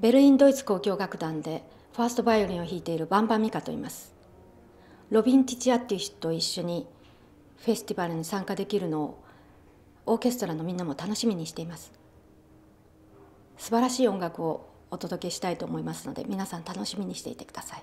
ベルリンドイツ交響楽団でファーストバイオリンを弾いているバンバンミカと言いますロビン・ティチアっていう人と一緒にフェスティバルに参加できるのをオーケストラのみんなも楽しみにしています素晴らしい音楽をお届けしたいと思いますので皆さん楽しみにしていてください